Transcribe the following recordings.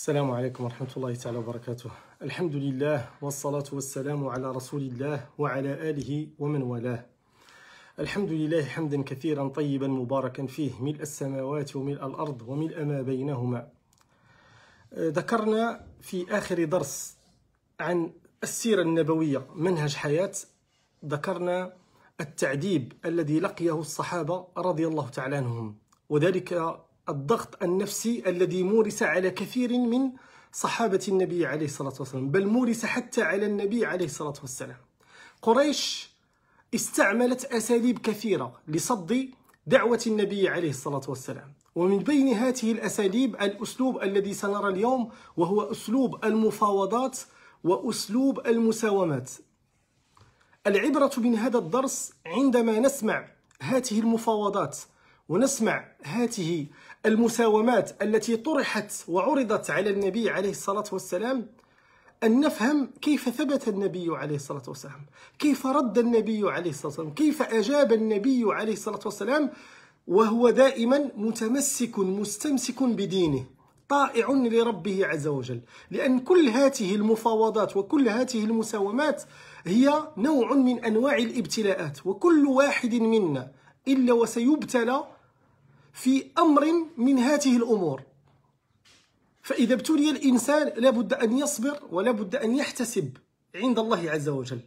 السلام عليكم ورحمة الله تعالى وبركاته الحمد لله والصلاة والسلام على رسول الله وعلى آله ومن والاه الحمد لله حمدا كثيرا طيبا مباركا فيه ملء السماوات وملء الأرض وملء ما بينهما ذكرنا في آخر درس عن السيرة النبوية منهج حياة ذكرنا التعذيب الذي لقيه الصحابة رضي الله تعالى عنهم وذلك الضغط النفسي الذي مورس على كثير من صحابة النبي عليه الصلاة والسلام بل مورس حتى على النبي عليه الصلاة والسلام قريش استعملت أساليب كثيرة لصد دعوة النبي عليه الصلاة والسلام ومن بين هذه الأساليب الأسلوب الذي سنرى اليوم وهو أسلوب المفاوضات وأسلوب المساومات العبرة من هذا الدرس عندما نسمع هذه المفاوضات ونسمع هذه المساومات التي طرحت وعرضت على النبي عليه الصلاة والسلام أن نفهم كيف ثبت النبي عليه الصلاة والسلام كيف رد النبي عليه الصلاة والسلام كيف أجاب النبي عليه الصلاة والسلام وهو دائما متمسك مستمسك بدينه طائع لربه عز وجل لأن كل هذه المفاوضات وكل هذه المساومات هي نوع من أنواع الابتلاءات وكل واحد منا إلا وسيبتلى في أمر من هذه الأمور فإذا ابتلي الإنسان لابد أن يصبر ولابد أن يحتسب عند الله عز وجل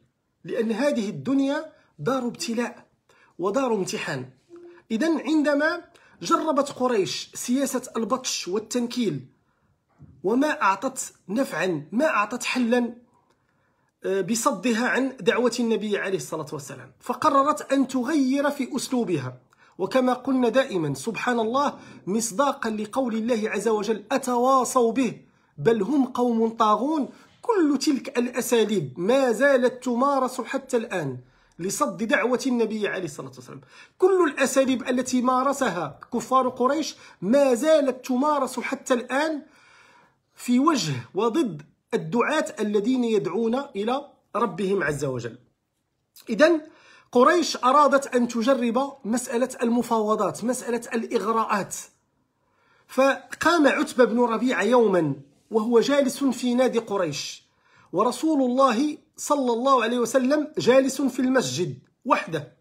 لأن هذه الدنيا دار ابتلاء ودار امتحان إذا عندما جربت قريش سياسة البطش والتنكيل وما أعطت نفعا ما أعطت حلا آه، بصدها عن دعوة النبي عليه الصلاة والسلام فقررت أن تغير في أسلوبها وكما قلنا دائما سبحان الله مصداقا لقول الله عز وجل أتواصوا به بل هم قوم طاغون كل تلك الأساليب ما زالت تمارس حتى الآن لصد دعوة النبي عليه الصلاة والسلام كل الأساليب التي مارسها كفار قريش ما زالت تمارس حتى الآن في وجه وضد الدعاة الذين يدعون إلى ربهم عز وجل إذا قريش أرادت أن تجرب مسألة المفاوضات مسألة الإغراءات فقام عتبة بن ربيعة يوما وهو جالس في نادي قريش ورسول الله صلى الله عليه وسلم جالس في المسجد وحده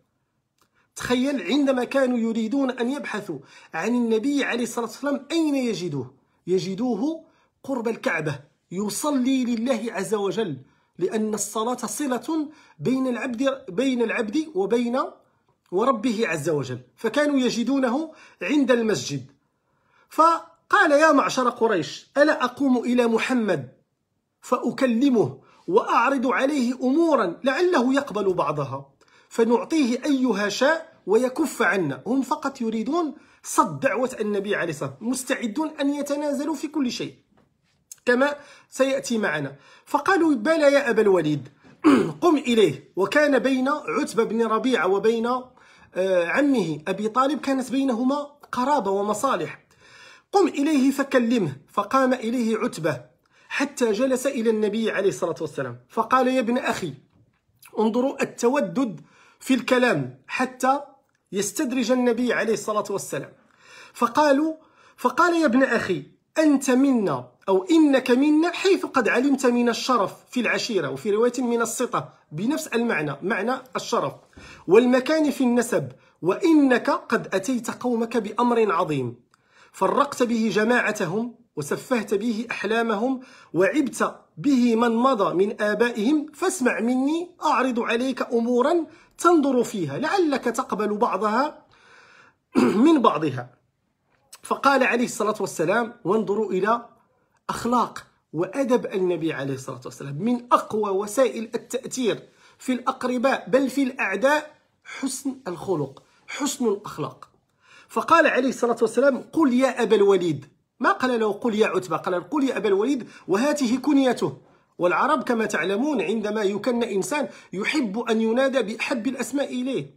تخيل عندما كانوا يريدون أن يبحثوا عن النبي عليه الصلاة والسلام أين يجدوه يجدوه قرب الكعبة يصلي لله عز وجل لأن الصلاة صلة بين العبد بين العبد وبين وربه عز وجل فكانوا يجدونه عند المسجد فقال يا معشر قريش ألا أقوم إلى محمد فأكلمه وأعرض عليه أمورا لعله يقبل بعضها فنعطيه أيها شاء ويكف عنا هم فقط يريدون صد دعوة النبي عليه الصلاة والسلام مستعدون أن يتنازلوا في كل شيء كما سيأتي معنا فقالوا بلى يا أبا الوليد قم إليه وكان بين عتبة بن ربيعة وبين آه، عمه أبي طالب كانت بينهما قرابة ومصالح قم إليه فكلمه فقام إليه عتبة حتى جلس إلى النبي عليه الصلاة والسلام فقال يا ابن أخي انظروا التودد في الكلام حتى يستدرج النبي عليه الصلاة والسلام فقالوا فقال يا ابن أخي أنت منا أو إنك منا حيث قد علمت من الشرف في العشيرة وفي رواية من السطة بنفس المعنى معنى الشرف والمكان في النسب وإنك قد أتيت قومك بأمر عظيم فرقت به جماعتهم وسفهت به أحلامهم وعبت به من مضى من آبائهم فاسمع مني أعرض عليك أمورا تنظر فيها لعلك تقبل بعضها من بعضها فقال عليه الصلاة والسلام وانظروا إلى أخلاق وأدب النبي عليه الصلاة والسلام من أقوى وسائل التأثير في الأقرباء بل في الأعداء حسن الخلق حسن الأخلاق فقال عليه الصلاة والسلام قل يا أبا الوليد ما قال له قل يا عتبة قال قل يا أبا الوليد وهاته كنيته والعرب كما تعلمون عندما يكن إنسان يحب أن ينادى بأحب الأسماء إليه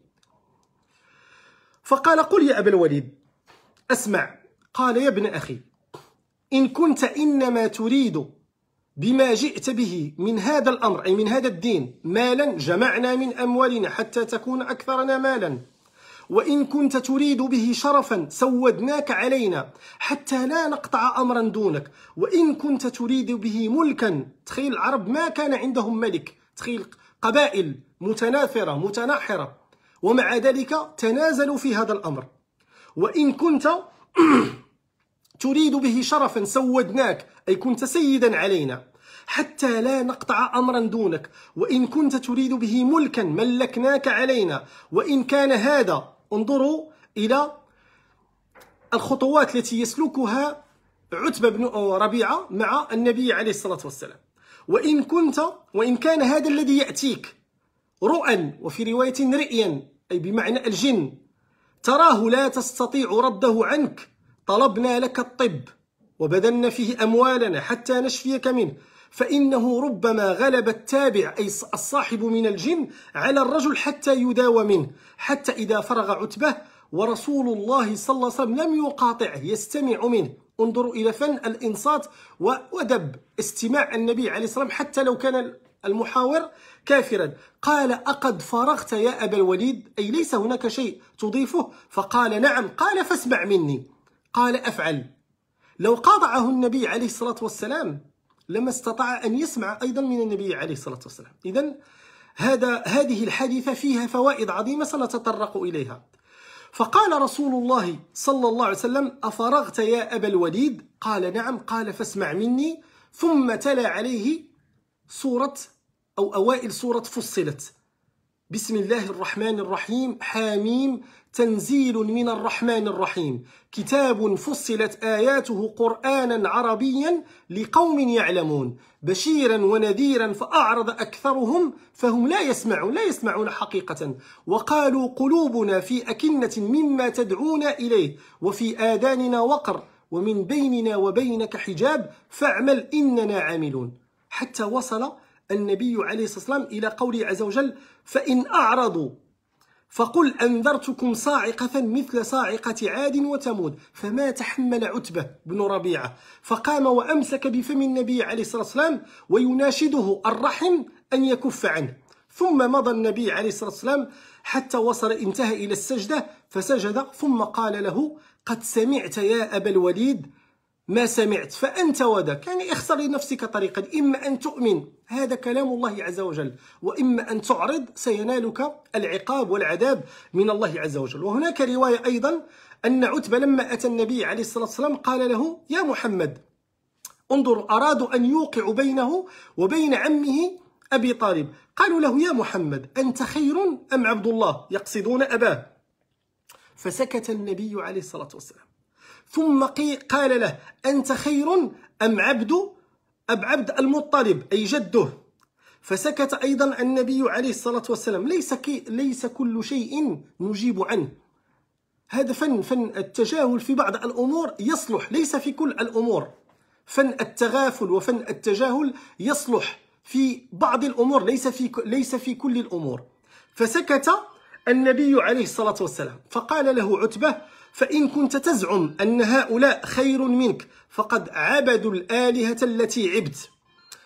فقال قل يا أبا الوليد أسمع قال يا ابن أخي إن كنت إنما تريد بما جئت به من هذا الأمر أي من هذا الدين مالا جمعنا من أموالنا حتى تكون أكثرنا مالا وإن كنت تريد به شرفا سودناك علينا حتى لا نقطع أمرا دونك وإن كنت تريد به ملكا تخيل العرب ما كان عندهم ملك تخيل قبائل متناثرة متناحرة ومع ذلك تنازلوا في هذا الأمر وإن كنت تريد به شرفا سودناك أي كنت سيدا علينا حتى لا نقطع أمرا دونك وإن كنت تريد به ملكا ملكناك علينا وإن كان هذا انظروا إلى الخطوات التي يسلكها عتبة بن ربيعة مع النبي عليه الصلاة والسلام وإن كنت وإن كان هذا الذي يأتيك رؤى وفي رواية رئيا أي بمعنى الجن تراه لا تستطيع رده عنك طلبنا لك الطب وبذلنا فيه أموالنا حتى نشفيك منه فإنه ربما غلب التابع أي الصاحب من الجن على الرجل حتى يداوى منه حتى إذا فرغ عتبه ورسول الله صلى الله عليه وسلم لم يقاطعه يستمع منه انظروا إلى فن الإنصات ودب استماع النبي عليه الصلاة والسلام حتى لو كان المحاور كافرا قال أقد فرغت يا أبا الوليد أي ليس هناك شيء تضيفه فقال نعم قال فاسمع مني قال أفعل لو قاطعه النبي عليه الصلاة والسلام لما استطاع أن يسمع أيضا من النبي عليه الصلاة والسلام إذا هذا هذه الحادثة فيها فوائد عظيمة سنتطرق إليها فقال رسول الله صلى الله عليه وسلم أفرغت يا أبا الوليد قال نعم قال فاسمع مني ثم تلا عليه سورة أو أوائل سورة فصلت بسم الله الرحمن الرحيم حاميم تنزيل من الرحمن الرحيم كتاب فصلت آياته قرآنا عربيا لقوم يعلمون بشيرا ونذيرا فأعرض أكثرهم فهم لا يسمعون لا يسمعون حقيقة وقالوا قلوبنا في أكنة مما تدعون إليه وفي آذاننا وقر ومن بيننا وبينك حجاب فاعمل إننا عاملون حتى وصل النبي عليه الصلاة والسلام إلى قوله عز وجل فإن أعرضوا فقل أنذرتكم صاعقة مثل صاعقة عاد وتمود فما تحمل عتبة بن ربيعة فقام وأمسك بفم النبي عليه الصلاة والسلام ويناشده الرحم أن يكف عنه ثم مضى النبي عليه الصلاة والسلام حتى وصل انتهى إلى السجدة فسجد ثم قال له قد سمعت يا أبا الوليد ما سمعت فأنت وذاك يعني اختر لنفسك طريقا إما أن تؤمن هذا كلام الله عز وجل وإما أن تعرض سينالك العقاب والعذاب من الله عز وجل وهناك رواية أيضا أن عتبة لما أتى النبي عليه الصلاة والسلام قال له يا محمد انظر أرادوا أن يوقعوا بينه وبين عمه أبي طالب قالوا له يا محمد أنت خير أم عبد الله يقصدون أباه فسكت النبي عليه الصلاة والسلام ثم قال له أنت خير أم عبد أم عبد المطلب أي جده فسكت أيضا النبي عليه الصلاة والسلام ليس, كي ليس كل شيء نجيب عنه هذا فن فن التجاهل في بعض الأمور يصلح ليس في كل الأمور فن التغافل وفن التجاهل يصلح في بعض الأمور ليس في, ليس في كل الأمور فسكت النبي عليه الصلاة والسلام فقال له عتبة فإن كنت تزعم أن هؤلاء خير منك فقد عبدوا الآلهة التي عبت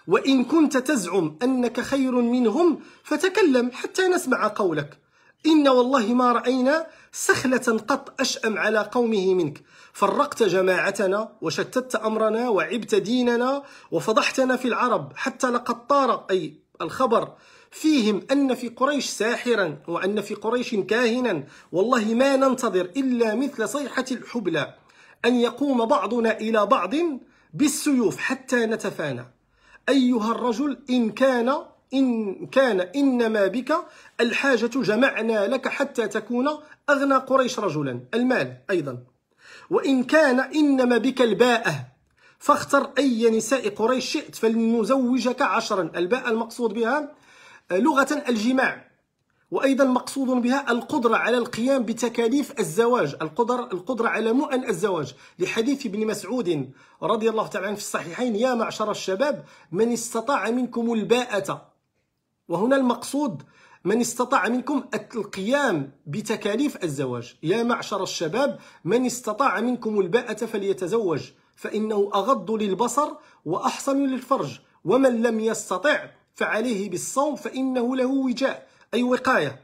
وإن كنت تزعم أنك خير منهم فتكلم حتى نسمع قولك إن والله ما رأينا سخلة قط أشأم على قومه منك فرقت جماعتنا وشتت أمرنا وعبت ديننا وفضحتنا في العرب حتى لقد طار أي الخبر فيهم أن في قريش ساحرا وأن في قريش كاهنا والله ما ننتظر إلا مثل صيحة الحبلى أن يقوم بعضنا إلى بعض بالسيوف حتى نتفانى أيها الرجل إن كان إن كان إنما بك الحاجة جمعنا لك حتى تكون أغنى قريش رجلا المال أيضا وإن كان إنما بك الباءة فاختر أي نساء قريش شئت فلنزوجك عشرا الباء المقصود بها لغة الجماع وأيضا مقصود بها القدرة على القيام بتكاليف الزواج القدر القدرة على مؤن الزواج لحديث ابن مسعود رضي الله تعالى عنه في الصحيحين يا معشر الشباب من استطاع منكم الباءة وهنا المقصود من استطاع منكم القيام بتكاليف الزواج يا معشر الشباب من استطاع منكم الباءة فليتزوج فإنه أغض للبصر وأحسن للفرج ومن لم يستطع فعليه بالصوم فإنه له وجاء أي وقاية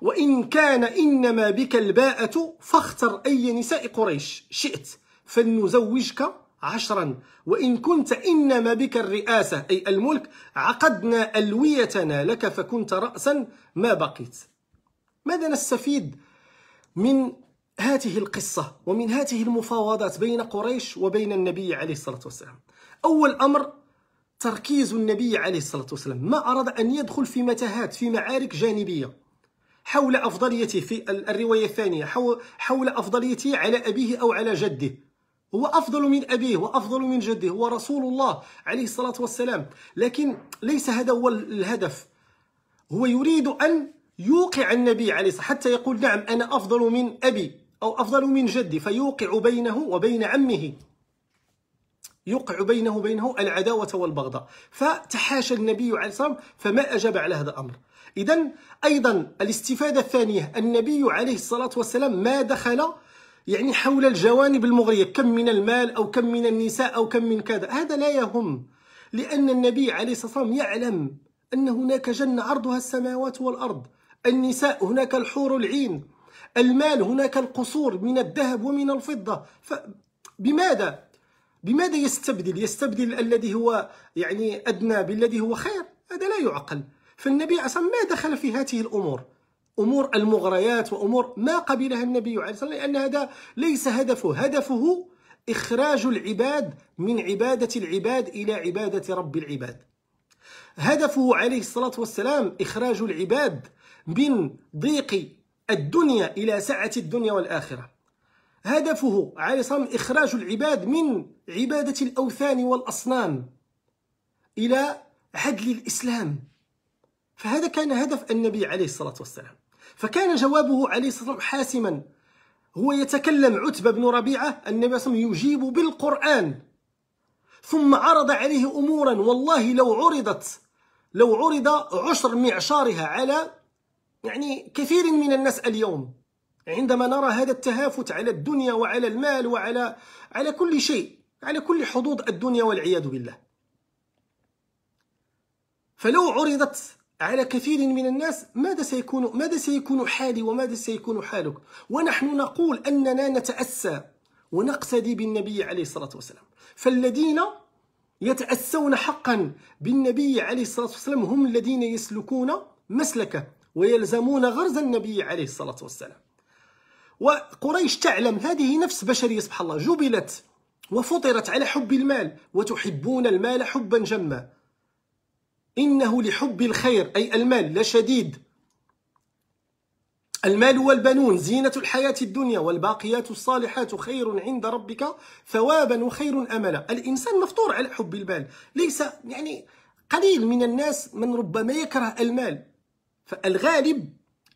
وإن كان إنما بك الباءة فاختر أي نساء قريش شئت فلنزوجك عشرا وإن كنت إنما بك الرئاسة أي الملك عقدنا ألويتنا لك فكنت رأسا ما بقيت ماذا نستفيد من هذه القصة ومن هذه المفاوضات بين قريش وبين النبي عليه الصلاة والسلام أول أمر تركيز النبي عليه الصلاة والسلام ما أراد أن يدخل في متاهات في معارك جانبية حول أفضليته في الرواية الثانية حول أفضليته على أبيه أو على جده هو أفضل من أبيه وأفضل من جده هو رسول الله عليه الصلاة والسلام لكن ليس هذا هو الهدف هو يريد أن يوقع النبي عليه الصلاة حتى يقول نعم أنا أفضل من أبي أو أفضل من جدي فيوقع بينه وبين عمه يوقع بينه وبينه العداوة والبغضاء فتحاشى النبي عليه الصلاة والسلام فما أجاب على هذا الأمر إذا أيضا الاستفادة الثانية النبي عليه الصلاة والسلام ما دخل يعني حول الجوانب المغرية كم من المال أو كم من النساء أو كم من كذا هذا لا يهم لأن النبي عليه الصلاة والسلام يعلم أن هناك جنة عرضها السماوات والأرض النساء هناك الحور العين المال هناك القصور من الذهب ومن الفضة فبماذا بماذا يستبدل يستبدل الذي هو يعني أدنى بالذي هو خير هذا لا يعقل فالنبي عصم ما دخل في هذه الأمور أمور المغريات وأمور ما قبلها النبي عليه الصلاة والسلام لأن هذا ليس هدفه هدفه إخراج العباد من عبادة العباد إلى عبادة رب العباد هدفه عليه الصلاة والسلام إخراج العباد من ضيق الدنيا إلى سعة الدنيا والآخرة هدفه عليه الصلاة والسلام إخراج العباد من عبادة الأوثان والأصنام إلى عدل الإسلام فهذا كان هدف النبي عليه الصلاة والسلام فكان جوابه عليه الصلاة والسلام حاسما هو يتكلم عتبة بن ربيعة النبي صلى الله عليه وسلم يجيب بالقرآن ثم عرض عليه أمورا والله لو عرضت لو عرض عشر معشارها على يعني كثير من الناس اليوم عندما نرى هذا التهافت على الدنيا وعلى المال وعلى على كل شيء على كل حظوظ الدنيا والعياذ بالله فلو عرضت على كثير من الناس ماذا سيكون ماذا سيكون حالي وماذا سيكون حالك ونحن نقول أننا نتأسى ونقتدي بالنبي عليه الصلاة والسلام فالذين يتأسون حقا بالنبي عليه الصلاة والسلام هم الذين يسلكون مسلكه ويلزمون غرز النبي عليه الصلاة والسلام وقريش تعلم هذه نفس بشرية سبحان الله جبلت وفطرت على حب المال وتحبون المال حبا جما إنه لحب الخير أي المال لشديد المال والبنون زينة الحياة الدنيا والباقيات الصالحات خير عند ربك ثوابا وخير أملا الإنسان مفطور على حب المال ليس يعني قليل من الناس من ربما يكره المال فالغالب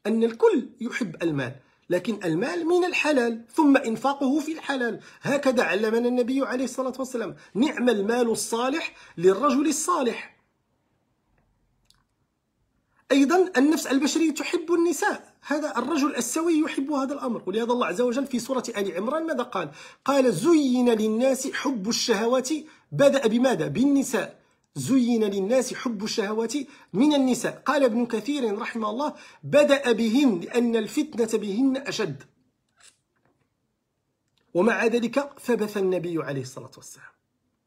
أن الكل يحب المال لكن المال من الحلال ثم إنفاقه في الحلال هكذا علمنا النبي عليه الصلاة والسلام نعم المال الصالح للرجل الصالح أيضا النفس البشرية تحب النساء هذا الرجل السوي يحب هذا الأمر ولهذا الله عز وجل في سورة آل عمران ماذا قال؟ قال زين للناس حب الشهوات بدأ بماذا؟ بالنساء زين للناس حب الشهوات من النساء قال ابن كثير رحمه الله بدأ بهن لأن الفتنة بهن أشد ومع ذلك ثبت النبي عليه الصلاة والسلام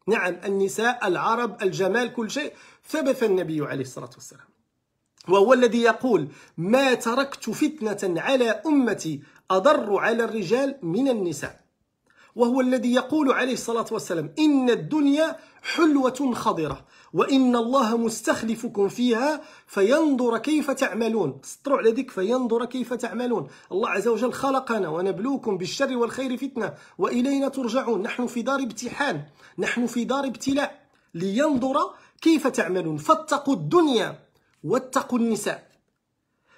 نعم النساء العرب الجمال كل شيء ثبت النبي عليه الصلاة والسلام وهو الذي يقول ما تركت فتنة على أمتي أضر على الرجال من النساء وهو الذي يقول عليه الصلاة والسلام إن الدنيا حلوة خضرة وإن الله مستخلفكم فيها فينظر كيف تعملون استروا على ذلك فينظر كيف تعملون الله عز وجل خلقنا ونبلوكم بالشر والخير فتنة وإلينا ترجعون نحن في دار امتحان نحن في دار ابتلاء لينظر كيف تعملون فاتقوا الدنيا واتقوا النساء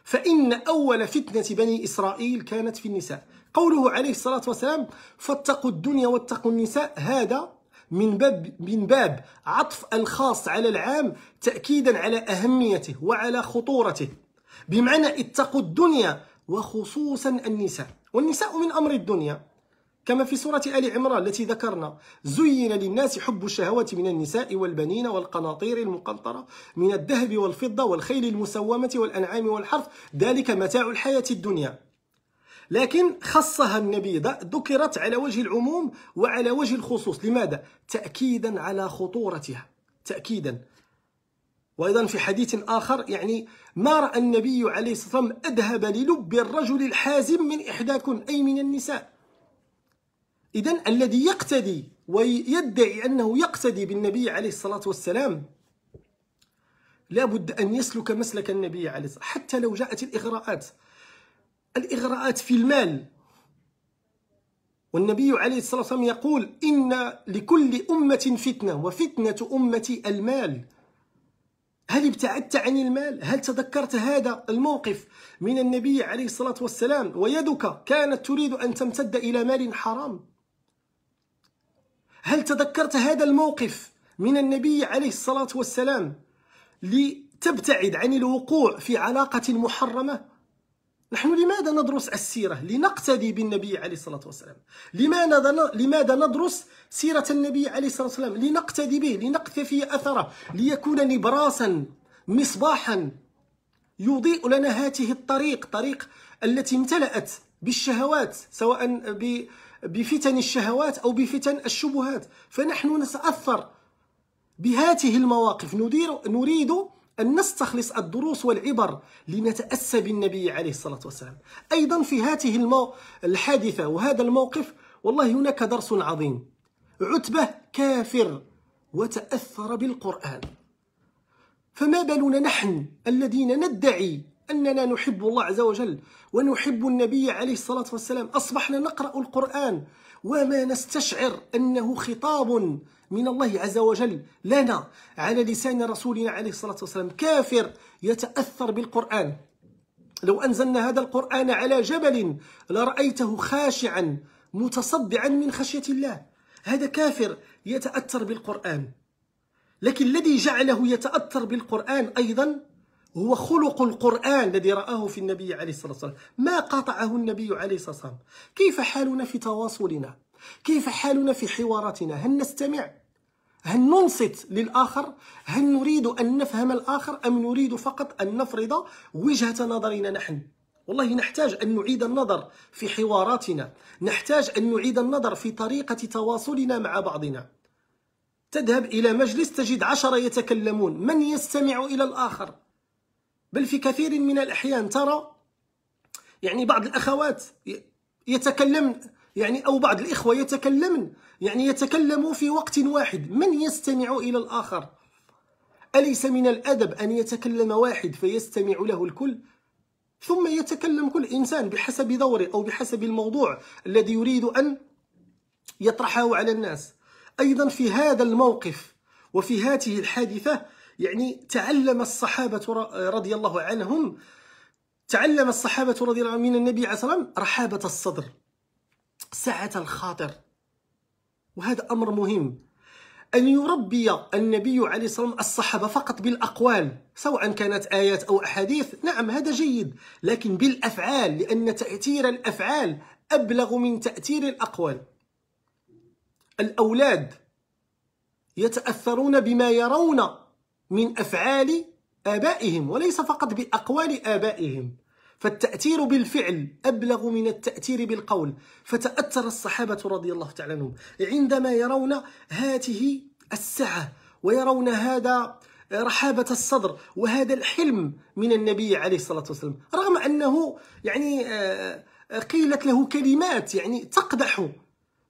فإن أول فتنة بني إسرائيل كانت في النساء قوله عليه الصلاة والسلام فاتقوا الدنيا واتقوا النساء هذا من باب من باب عطف الخاص على العام تأكيدا على أهميته وعلى خطورته بمعنى اتقوا الدنيا وخصوصا النساء والنساء من أمر الدنيا كما في سورة آل عمران التي ذكرنا زين للناس حب الشهوات من النساء والبنين والقناطير المقنطرة من الذهب والفضة والخيل المسومة والأنعام والحرث ذلك متاع الحياة الدنيا لكن خصها النبي ذكرت على وجه العموم وعلى وجه الخصوص لماذا؟ تأكيدا على خطورتها تأكيدا وأيضا في حديث آخر يعني ما رأى النبي عليه الصلاة والسلام أذهب للب الرجل الحازم من إحداكن أي من النساء إذا الذي يقتدي ويدعي أنه يقتدي بالنبي عليه الصلاة والسلام لابد أن يسلك مسلك النبي عليه الصلاة حتى لو جاءت الإغراءات الإغراءات في المال والنبي عليه الصلاة والسلام يقول إن لكل أمة فتنة وفتنة أمتي المال هل ابتعدت عن المال؟ هل تذكرت هذا الموقف من النبي عليه الصلاة والسلام ويدك كانت تريد أن تمتد إلى مال حرام؟ هل تذكرت هذا الموقف من النبي عليه الصلاة والسلام لتبتعد عن الوقوع في علاقة محرمة؟ نحن لماذا ندرس السيرة؟ لنقتدي بالنبي عليه الصلاة والسلام لماذا لماذا ندرس سيرة النبي عليه الصلاة والسلام؟ لنقتدي به لنقتفي أثره ليكون نبراسا مصباحا يضيء لنا هاته الطريق طريق التي امتلأت بالشهوات سواء بفتن الشهوات أو بفتن الشبهات فنحن نتأثر بهاته المواقف نريد أن نستخلص الدروس والعبر لنتأسى بالنبي عليه الصلاة والسلام أيضا في هاته الحادثة وهذا الموقف والله هناك درس عظيم عتبة كافر وتأثر بالقرآن فما بالنا نحن الذين ندعي أننا نحب الله عز وجل ونحب النبي عليه الصلاة والسلام أصبحنا نقرأ القرآن وما نستشعر أنه خطاب من الله عز وجل لنا على لسان رسولنا عليه الصلاة والسلام كافر يتأثر بالقرآن لو أنزلنا هذا القرآن على جبل لرأيته خاشعا متصدعا من خشية الله هذا كافر يتأثر بالقرآن لكن الذي جعله يتأثر بالقرآن أيضا هو خلق القرآن الذي رآه في النبي عليه الصلاة والسلام ما قطعه النبي عليه الصلاة والسلام كيف حالنا في تواصلنا كيف حالنا في حواراتنا هل نستمع هل ننصت للآخر؟ هل نريد أن نفهم الآخر أم نريد فقط أن نفرض وجهة نظرنا نحن؟ والله نحتاج أن نعيد النظر في حواراتنا نحتاج أن نعيد النظر في طريقة تواصلنا مع بعضنا تذهب إلى مجلس تجد عشرة يتكلمون من يستمع إلى الآخر؟ بل في كثير من الأحيان ترى يعني بعض الأخوات يتكلم يعني أو بعض الإخوة يتكلمن يعني يتكلموا في وقت واحد من يستمع إلى الآخر أليس من الأدب أن يتكلم واحد فيستمع له الكل ثم يتكلم كل إنسان بحسب دوره أو بحسب الموضوع الذي يريد أن يطرحه على الناس أيضا في هذا الموقف وفي هاته الحادثة يعني تعلم الصحابة رضي الله عنهم تعلم الصحابة رضي الله عنهم من النبي عليه الصلاة والسلام رحابة الصدر سعة الخاطر وهذا أمر مهم أن يربي النبي عليه الصلاة والسلام الصحابة فقط بالأقوال سواء كانت آيات أو أحاديث نعم هذا جيد لكن بالأفعال لأن تأثير الأفعال أبلغ من تأثير الأقوال الأولاد يتأثرون بما يرون من أفعال آبائهم وليس فقط بأقوال آبائهم فالتأثير بالفعل أبلغ من التأثير بالقول فتأثر الصحابة رضي الله تعالى عنهم عندما يرون هذه السعة ويرون هذا رحابة الصدر وهذا الحلم من النبي عليه الصلاة والسلام رغم أنه يعني آه، آه، قيلت له كلمات يعني تقدح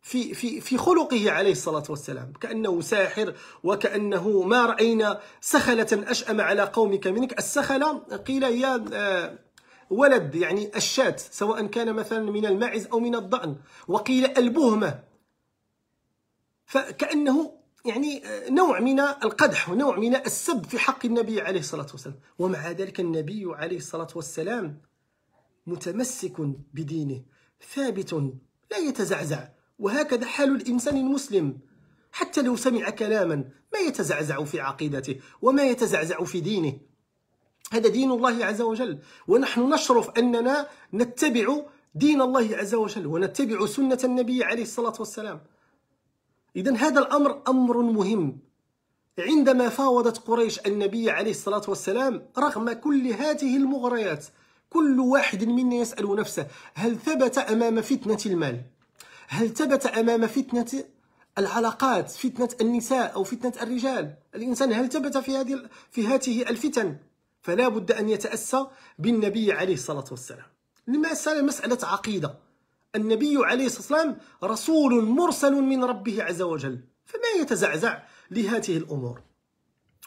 في في في خلقه عليه الصلاه والسلام كانه ساحر وكانه ما راينا سخله اشأم على قومك منك السخله قيل هي آه، ولد يعني الشات سواء كان مثلا من الماعز أو من الضأن وقيل البهمة فكأنه يعني نوع من القدح ونوع من السب في حق النبي عليه الصلاة والسلام ومع ذلك النبي عليه الصلاة والسلام متمسك بدينه ثابت لا يتزعزع وهكذا حال الإنسان المسلم حتى لو سمع كلاما ما يتزعزع في عقيدته وما يتزعزع في دينه هذا دين الله عز وجل ونحن نشرف أننا نتبع دين الله عز وجل ونتبع سنة النبي عليه الصلاة والسلام إذا هذا الأمر أمر مهم عندما فاوضت قريش النبي عليه الصلاة والسلام رغم كل هذه المغريات كل واحد منا يسأل نفسه هل ثبت أمام فتنة المال؟ هل ثبت أمام فتنة العلاقات فتنة النساء أو فتنة الرجال الإنسان هل ثبت في هذه في هذه الفتن فلا بد أن يتأسى بالنبي عليه الصلاة والسلام المسألة مسألة عقيدة النبي عليه الصلاة والسلام رسول مرسل من ربه عز وجل فما يتزعزع لهذه الأمور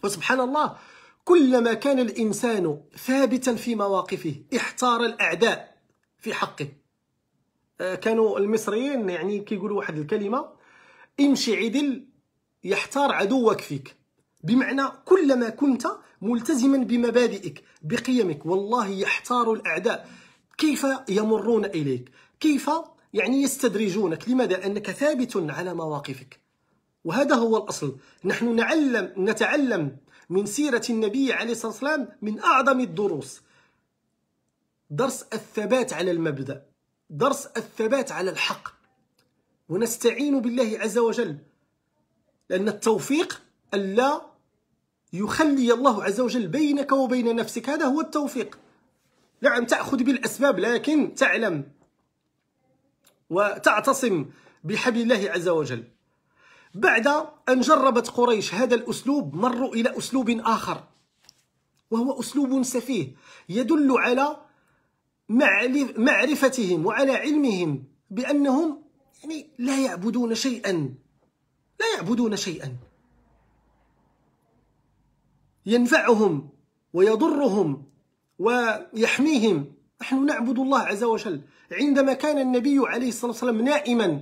وسبحان الله كلما كان الإنسان ثابتا في مواقفه احتار الأعداء في حقه آه، كانوا المصريين يعني كيقولوا واحد الكلمة امشي عدل يحتار عدوك فيك بمعنى كلما كنت ملتزما بمبادئك بقيمك والله يحتار الأعداء كيف يمرون إليك كيف يعني يستدرجونك لماذا؟ أنك ثابت على مواقفك وهذا هو الأصل نحن نعلم نتعلم من سيرة النبي عليه الصلاة والسلام من أعظم الدروس درس الثبات على المبدأ درس الثبات على الحق ونستعين بالله عز وجل لأن التوفيق ألا يخلي الله عز وجل بينك وبين نفسك هذا هو التوفيق نعم تأخذ بالأسباب لكن تعلم وتعتصم بحبل الله عز وجل بعد أن جربت قريش هذا الأسلوب مروا إلى أسلوب آخر وهو أسلوب سفيه يدل على معرفتهم وعلى علمهم بأنهم يعني لا يعبدون شيئا لا يعبدون شيئا ينفعهم ويضرهم ويحميهم نحن نعبد الله عز وجل عندما كان النبي عليه الصلاة والسلام نائما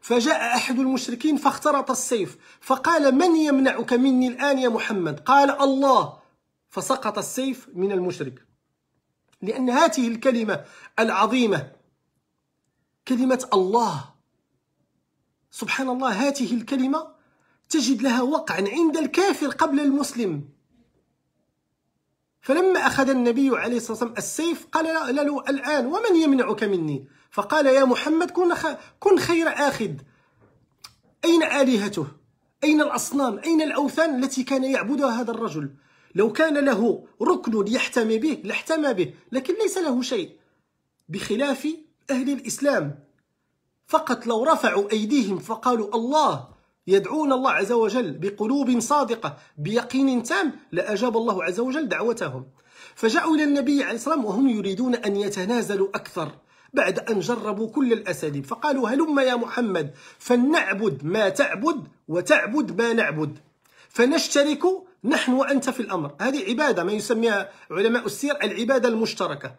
فجاء أحد المشركين فاخترط السيف فقال من يمنعك مني الآن يا محمد قال الله فسقط السيف من المشرك لأن هذه الكلمة العظيمة كلمة الله سبحان الله هذه الكلمة تجد لها وقعا عند الكافر قبل المسلم فلما أخذ النبي عليه الصلاة والسلام السيف قال له الآن ومن يمنعك مني فقال يا محمد كن, خير آخذ أين آلهته أين الأصنام أين الأوثان التي كان يعبدها هذا الرجل لو كان له ركن يحتمي به لاحتمى به لكن ليس له شيء بخلاف أهل الإسلام فقط لو رفعوا أيديهم فقالوا الله يدعون الله عز وجل بقلوب صادقة بيقين تام لأجاب الله عز وجل دعوتهم فجاءوا إلى النبي عليه الصلاة والسلام وهم يريدون أن يتنازلوا أكثر بعد أن جربوا كل الأساليب فقالوا هلم يا محمد فلنعبد ما تعبد وتعبد ما نعبد فنشترك نحن وأنت في الأمر هذه عبادة ما يسميها علماء السير العبادة المشتركة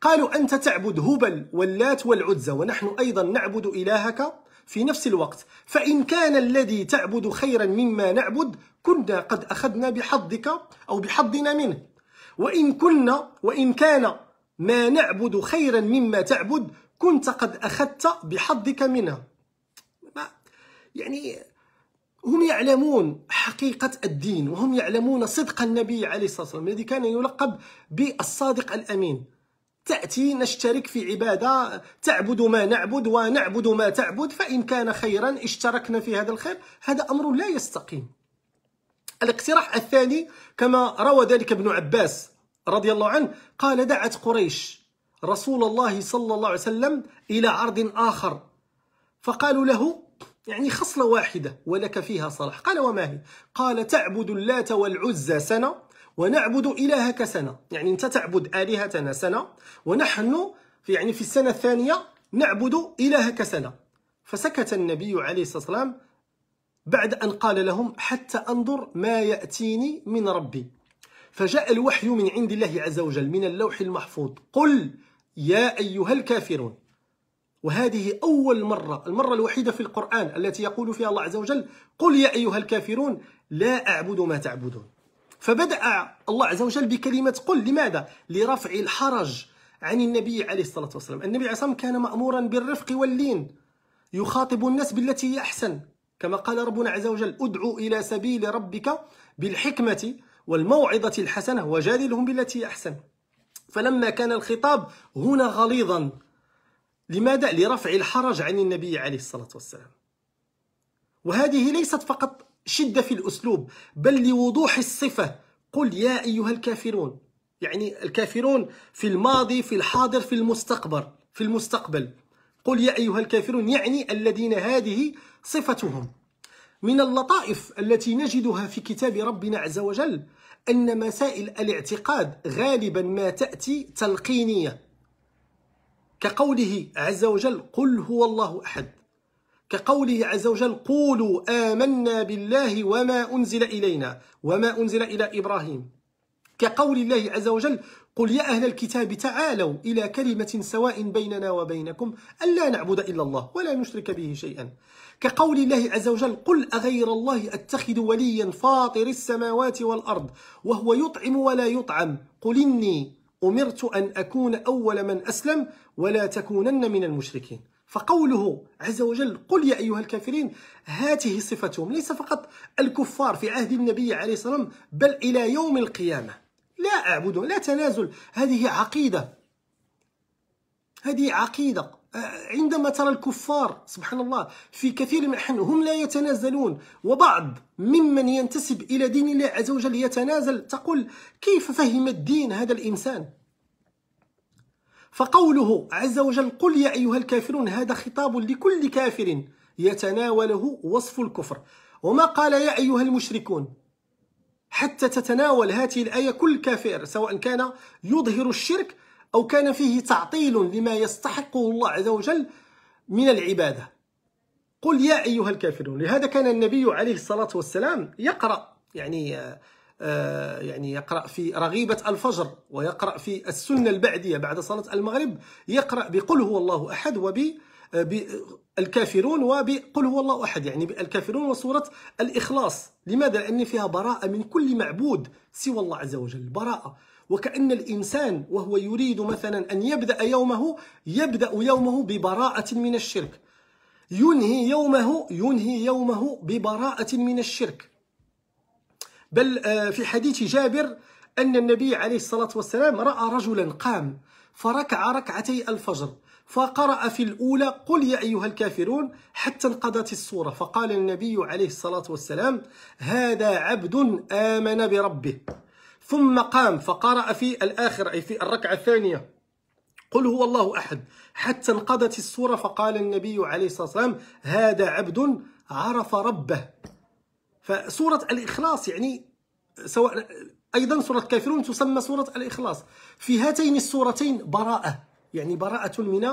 قالوا أنت تعبد هبل واللات والعزى ونحن أيضا نعبد إلهك في نفس الوقت فإن كان الذي تعبد خيرا مما نعبد كنا قد أخذنا بحظك أو بحظنا منه وإن كنا وإن كان ما نعبد خيرا مما تعبد كنت قد أخذت بحظك منه يعني هم يعلمون حقيقة الدين وهم يعلمون صدق النبي عليه الصلاة والسلام الذي كان يلقب بالصادق الأمين تأتي نشترك في عبادة تعبد ما نعبد ونعبد ما تعبد فإن كان خيرا اشتركنا في هذا الخير هذا أمر لا يستقيم الاقتراح الثاني كما روى ذلك ابن عباس رضي الله عنه قال دعت قريش رسول الله صلى الله عليه وسلم إلى عرض آخر فقالوا له يعني خصلة واحدة ولك فيها صلاح قال وما هي قال تعبد اللات والعزى سنة ونعبد إلهك سنة يعني أنت تعبد آلهتنا سنة ونحن في يعني في السنة الثانية نعبد إلهك سنة فسكت النبي عليه الصلاة والسلام بعد أن قال لهم حتى أنظر ما يأتيني من ربي فجاء الوحي من عند الله عز وجل من اللوح المحفوظ قل يا أيها الكافرون وهذه أول مرة المرة الوحيدة في القرآن التي يقول فيها الله عز وجل قل يا أيها الكافرون لا أعبد ما تعبدون فبدأ الله عز وجل بكلمة قل لماذا؟ لرفع الحرج عن النبي عليه الصلاة والسلام النبي عليه الصلاة والسلام كان مأمورا بالرفق واللين يخاطب الناس بالتي هي أحسن كما قال ربنا عز وجل ادعو إلى سبيل ربك بالحكمة والموعظة الحسنة وجادلهم بالتي هي أحسن فلما كان الخطاب هنا غليظا لماذا؟ لرفع الحرج عن النبي عليه الصلاة والسلام وهذه ليست فقط شدة في الأسلوب بل لوضوح الصفة قل يا أيها الكافرون يعني الكافرون في الماضي في الحاضر في المستقبل في المستقبل قل يا أيها الكافرون يعني الذين هذه صفتهم من اللطائف التي نجدها في كتاب ربنا عز وجل أن مسائل الاعتقاد غالبا ما تأتي تلقينية كقوله عز وجل قل هو الله أحد كقوله عز وجل قولوا آمنا بالله وما أنزل إلينا وما أنزل إلى إبراهيم كقول الله عز وجل قل يا أهل الكتاب تعالوا إلى كلمة سواء بيننا وبينكم ألا نعبد إلا الله ولا نشرك به شيئا كقول الله عز وجل قل أغير الله أتخذ وليا فاطر السماوات والأرض وهو يطعم ولا يطعم قل إني أمرت أن أكون أول من أسلم ولا تكونن من المشركين فقوله عز وجل قل يا أيها الكافرين هاته صفتهم ليس فقط الكفار في عهد النبي عليه الصلاة والسلام بل إلى يوم القيامة لا اعبد لا تنازل هذه عقيدة هذه عقيدة عندما ترى الكفار سبحان الله في كثير من الأحيان هم لا يتنازلون وبعض ممن ينتسب إلى دين الله عز وجل يتنازل تقول كيف فهم الدين هذا الإنسان فقوله عز وجل قل يا أيها الكافرون هذا خطاب لكل كافر يتناوله وصف الكفر وما قال يا أيها المشركون حتى تتناول هذه الآية كل كافر سواء كان يظهر الشرك أو كان فيه تعطيل لما يستحقه الله عز وجل من العبادة قل يا أيها الكافرون لهذا كان النبي عليه الصلاة والسلام يقرأ يعني آه، يعني يقرأ في رغيبة الفجر ويقرأ في السنة البعدية بعد صلاة المغرب يقرأ بقل هو الله أحد وب آه، الكافرون وبقل هو الله أحد يعني الكافرون وسورة الإخلاص لماذا؟ لأن فيها براءة من كل معبود سوى الله عز وجل براءة وكأن الإنسان وهو يريد مثلا أن يبدأ يومه يبدأ يومه ببراءة من الشرك ينهي يومه ينهي يومه ببراءة من الشرك بل آه، في حديث جابر أن النبي عليه الصلاة والسلام رأى رجلا قام فركع ركعتي الفجر فقرأ في الأولى قل يا أيها الكافرون حتى انقضت الصورة فقال النبي عليه الصلاة والسلام هذا عبد آمن بربه ثم قام فقرأ في الآخر أي في الركعة الثانية قل هو الله أحد حتى انقضت الصورة فقال النبي عليه الصلاة والسلام هذا عبد عرف ربه فسورة الإخلاص يعني سواء أيضا سورة كافرون تسمى سورة الإخلاص في هاتين السورتين براءة يعني براءة من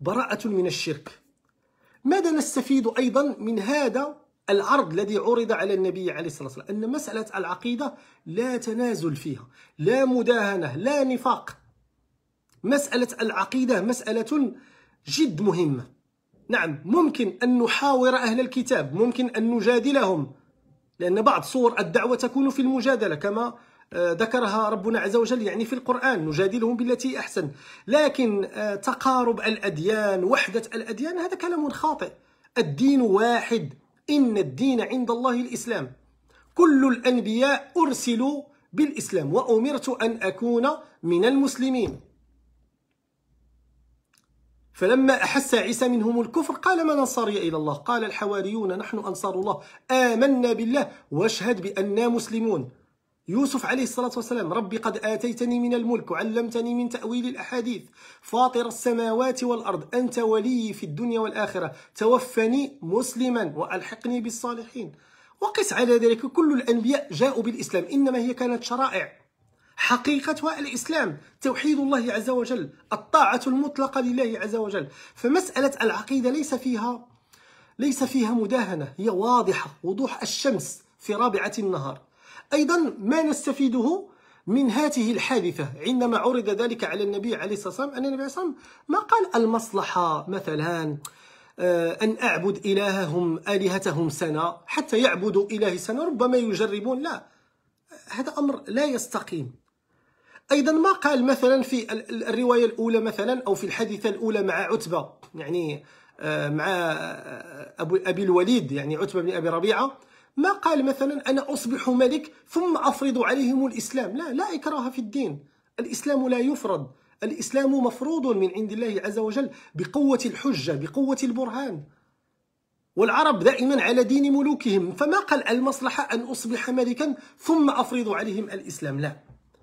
براءة من الشرك ماذا نستفيد أيضا من هذا العرض الذي عرض على النبي عليه الصلاة والسلام أن مسألة العقيدة لا تنازل فيها لا مداهنة لا نفاق مسألة العقيدة مسألة جد مهمة نعم ممكن أن نحاور أهل الكتاب ممكن أن نجادلهم لأن بعض صور الدعوة تكون في المجادلة كما آه، ذكرها ربنا عز وجل يعني في القرآن نجادلهم بالتي أحسن لكن آه، تقارب الأديان وحدة الأديان هذا كلام خاطئ الدين واحد إن الدين عند الله الإسلام كل الأنبياء أرسلوا بالإسلام وأمرت أن أكون من المسلمين فلما أحس عيسى منهم الكفر قال من أنصاري إلى الله قال الحواريون نحن أنصار الله آمنا بالله واشهد بأننا مسلمون يوسف عليه الصلاة والسلام ربي قد آتيتني من الملك وعلمتني من تأويل الأحاديث فاطر السماوات والأرض أنت ولي في الدنيا والآخرة توفني مسلما وألحقني بالصالحين وقس على ذلك كل الأنبياء جاءوا بالإسلام إنما هي كانت شرائع حقيقتها الإسلام توحيد الله عز وجل الطاعة المطلقة لله عز وجل فمسألة العقيدة ليس فيها ليس فيها مداهنة هي واضحة وضوح الشمس في رابعة النهار أيضا ما نستفيده من هذه الحادثة عندما عرض ذلك على النبي عليه الصلاة والسلام أن النبي عليه الصلاة والسلام ما قال المصلحة مثلا آه، أن أعبد إلههم آلهتهم سنة حتى يعبدوا إلهي سنة ربما يجربون لا هذا أمر لا يستقيم ايضا ما قال مثلا في الروايه الاولى مثلا او في الحادثه الاولى مع عتبه يعني آه، مع آه، ابي الوليد يعني عتبه بن ابي ربيعه ما قال مثلا انا اصبح ملك ثم افرض عليهم الاسلام لا لا اكراه في الدين الاسلام لا يفرض الاسلام مفروض من عند الله عز وجل بقوه الحجه بقوه البرهان والعرب دائما على دين ملوكهم فما قال المصلحه ان اصبح ملكا ثم افرض عليهم الاسلام لا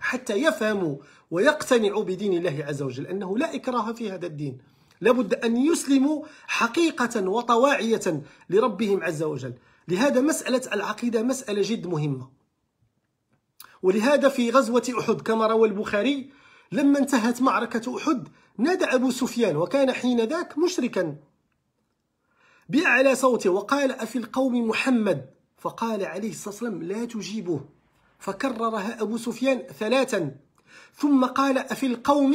حتى يفهموا ويقتنعوا بدين الله عز وجل أنه لا إكراه في هذا الدين لابد أن يسلموا حقيقة وطواعية لربهم عز وجل لهذا مسألة العقيدة مسألة جد مهمة ولهذا في غزوة أحد كما روى البخاري لما انتهت معركة أحد نادى أبو سفيان وكان حين ذاك مشركا بأعلى صوته وقال أفي القوم محمد فقال عليه الصلاة والسلام لا تجيبه فكررها أبو سفيان ثلاثا ثم قال أفي القوم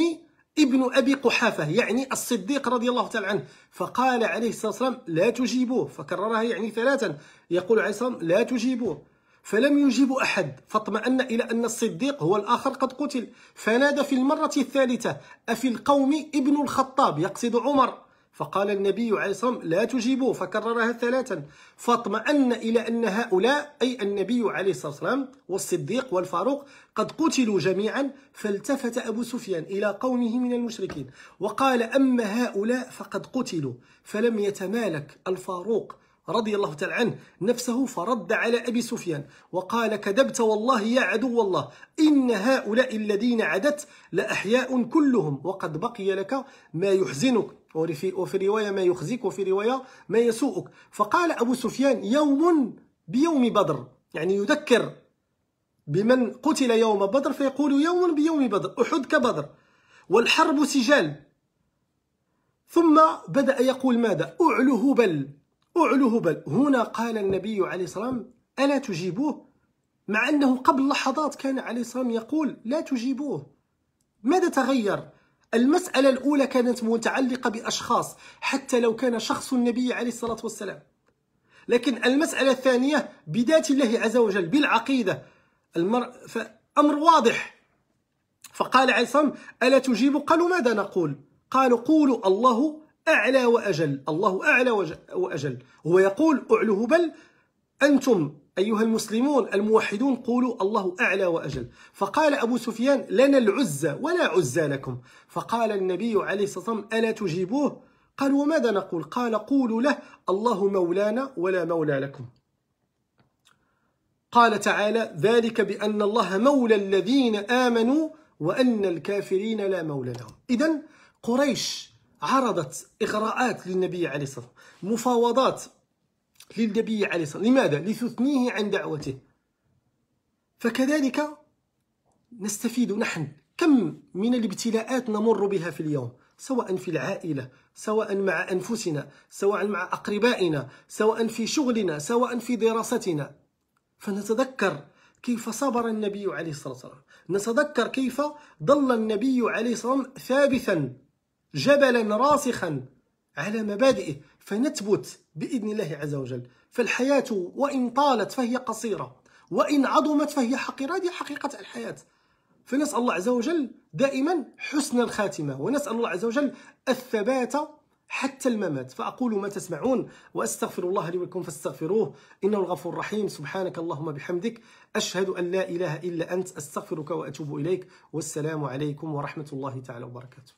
ابن أبي قحافة يعني الصديق رضي الله تعالى عنه فقال عليه الصلاة والسلام لا تجيبوه فكررها يعني ثلاثا يقول عليه الصلاة والسلام لا تجيبوه فلم يجيب أحد فاطمأن إلى أن الصديق هو الآخر قد قتل فنادى في المرة الثالثة أفي القوم ابن الخطاب يقصد عمر فقال النبي عليه الصلاة والسلام لا تجيبوا فكررها ثلاثا فاطمأن إلى أن هؤلاء أي النبي عليه الصلاة والسلام والصديق والفاروق قد قتلوا جميعا فالتفت أبو سفيان إلى قومه من المشركين وقال أما هؤلاء فقد قتلوا فلم يتمالك الفاروق رضي الله تعالى عنه نفسه فرد على أبي سفيان وقال كذبت والله يا عدو الله إن هؤلاء الذين عدت لأحياء كلهم وقد بقي لك ما يحزنك وفي, وفي رواية ما يخزيك وفي رواية ما يسوءك فقال أبو سفيان يوم بيوم بدر يعني يذكر بمن قتل يوم بدر فيقول يوم بيوم بدر أحد كبدر والحرب سجال ثم بدأ يقول ماذا أعله بل أعله بل هنا قال النبي عليه الصلاة والسلام ألا تجيبوه مع أنه قبل لحظات كان عليه الصلاة والسلام يقول لا تجيبوه ماذا تغير المسألة الأولى كانت متعلقة بأشخاص حتى لو كان شخص النبي عليه الصلاة والسلام لكن المسألة الثانية بذات الله عز وجل بالعقيدة المر... فأمر واضح فقال عصام ألا تجيب قالوا ماذا نقول قالوا قولوا الله أعلى وأجل الله أعلى وأجل هو يقول أعله بل أنتم أيها المسلمون الموحدون قولوا الله أعلى وأجل فقال أبو سفيان لنا العزة ولا عزة لكم فقال النبي عليه الصلاة والسلام ألا تجيبوه قال وماذا نقول قال قولوا له الله مولانا ولا مولى لكم قال تعالى ذلك بأن الله مولى الذين آمنوا وأن الكافرين لا مولى لهم إذا قريش عرضت إغراءات للنبي عليه الصلاة والسلام مفاوضات للنبي عليه الصلاة والسلام لماذا؟ لتثنيه عن دعوته فكذلك نستفيد نحن كم من الابتلاءات نمر بها في اليوم سواء في العائلة سواء مع أنفسنا سواء مع أقربائنا سواء في شغلنا سواء في دراستنا فنتذكر كيف صبر النبي عليه الصلاة والسلام نتذكر كيف ظل النبي عليه الصلاة والسلام ثابتا جبلا راسخا على مبادئه فنثبت بإذن الله عز وجل فالحياة وإن طالت فهي قصيرة وإن عظمت فهي حقيرة هذه حقيقة الحياة فنسأل الله عز وجل دائما حسن الخاتمة ونسأل الله عز وجل الثبات حتى الممات فأقول ما تسمعون وأستغفر الله لي ولكم فاستغفروه إنه الغفور الرحيم سبحانك اللهم بحمدك أشهد أن لا إله إلا أنت أستغفرك وأتوب إليك والسلام عليكم ورحمة الله تعالى وبركاته